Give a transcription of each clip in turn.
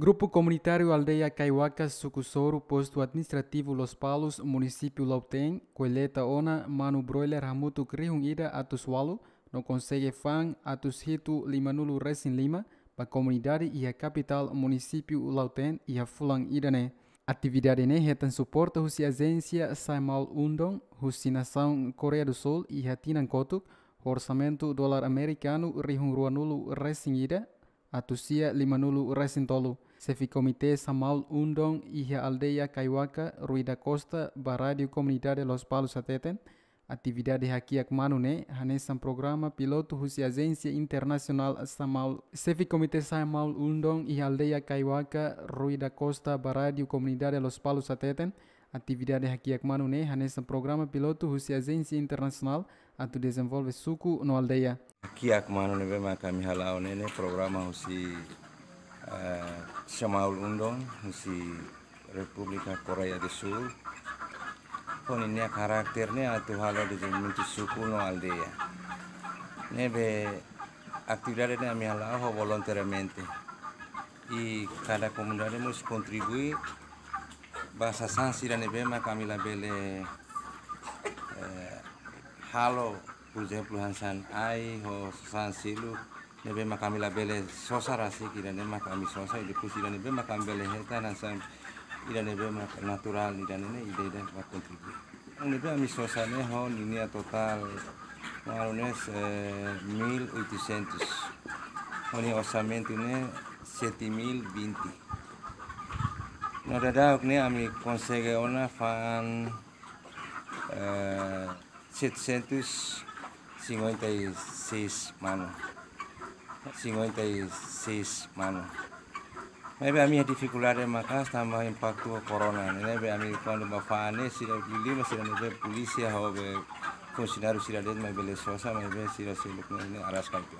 Grupo Comunitário Aldeia Caiuacas, Sucussouro, Posto Administrativo Los Palos, Município Lautem, Colheita Ona, Mano Broiler, Ramuto Crihungira, Atusualo, no Conselho Fan, Atusrito, Limanulo, resin Lima, para a comunidade e a capital, Município Lautem e a Fulan Irane. Atividade ne retan suporta husi agência Saimal Undong, husi nação Coreia do Sul e a Kotuk, orçamento dólar americano Rihun Ruanulu Ida, Atusia Limanulu tolo. Sefi Komite Samal Undong Ija Aldeia Kaiwaka Ruida Costa Barádio Comunidade Los Palos Ateten Atividade hakiak a Manune Hanesan Programa Piloto husi Agência Internacional Samal Komite Samal Undong Ija Aldeia Kaiwaka Ruida Costa Barádio Comunidade Los Palos Ateten Atividade hakiak a Manune Hanesan Programa Piloto husi Agência Internacional Atu Desenvolve suku no Aldeia Aqui a Manune Bema Kami halau Nene Programa husi. Eh, se Shamaul Undong, si República Corea del Sur, ponía carácternya atau halo di minti suku no aldea. Nebe actividad de mi alajo voluntariamente y cada comunidad hemos contribuido basa san sira nebema camila bele eh, halo por ejemplo hansan ai o san silu nebe makamila bele sosa rasi kira nebe makami sosa ide kusi dan nebe makam bele heta nasa ida nebe natural ida nene ida ida buat kontribu nebe ami sosa ne ho a total marones eh, mil oitocentos oni osamento ne seti mil binti. no ok ne ami konsege ona fan eh, setecentos cinquenta e seis mano Singo 56 mano. Maybe ami dificultades makas tama impacto corona. Maybe ami quando mafane sira dilima sira maybe polícia hobe funcionário sira dentro maybe lesosa maybe sira siluk ne aras kaito.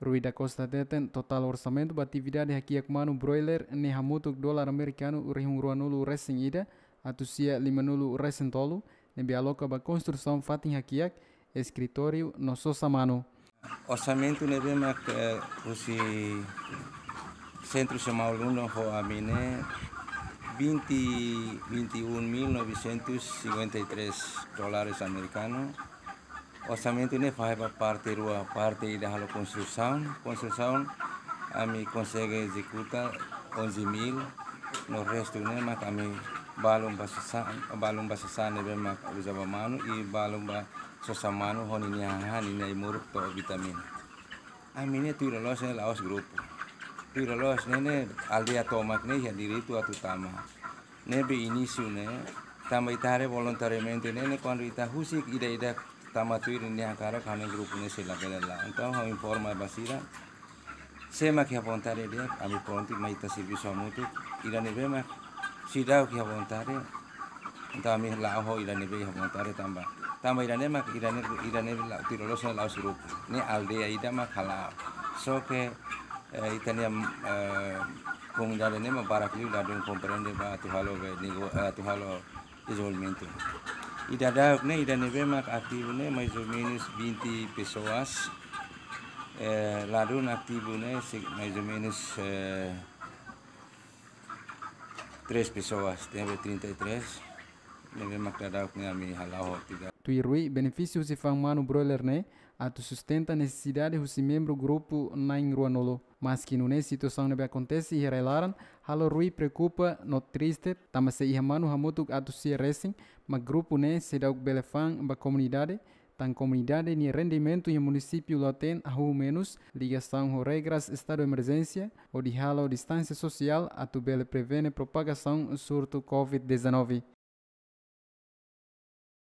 Rui da Costa teten total orçamento da atividade aqui mano broiler ne hamutuk dólar americano urihun ruanulu racing ida atusia limanulu racing tolu ne bialoka ba construção fatin hakiak escritório nosso samano. orçamento nevemos esse eh, centro chamado Luno Roamine 21.953 dólares americanos. Orçamento ne faz parte da parte da construção. Construção a mim consegue executar 11.000, No resto, né, mas a mim balum basasan balum basasan be ma ba manu i balumba sosamanu honi ni hani ni muruk to vitamin amine tu lolos ne laos grupo tu lolos ne ne aldea tomak ne ya atu tama ne be inisiu ne tama itare voluntariamente ne ne cuando ita husik ida ida tama tu ni akara kane grupo ne sila la então ho informa basira Sema que apontare dia, ami pronti maita serviço a ira irani bema sidau ki habon tare ta mi la ho irane be habon tare tamba tamba irane ma irane irane la tirolos na la surup ni aldea ya ida mak khala so ke itania kong dare ne ma eh, ya, eh, barakli la dun comprende ba tu halo be ni eh, tu halo ida dauk ne irane be mak aktivo ne mais ou menos 20 pessoas eh, la eh, Três pessoas, teve 33. Levemos aclarar com a minha halau. Tuirui, benefícios e famano broiler né? Ato sustenta a necessidade dos membros do grupo na Ingruanolo. Mas que não é situação que acontece e relaram, halo rui preocupa, no triste, tama se irmão hamutuk tu se recem, mas grupo né se dá o belefan da comunidade, tan comunidade ni rendimento em município latem a menos ligação ou regras estado de emergência ou de rala ou distância social a tubele prevene propagação surto COVID-19.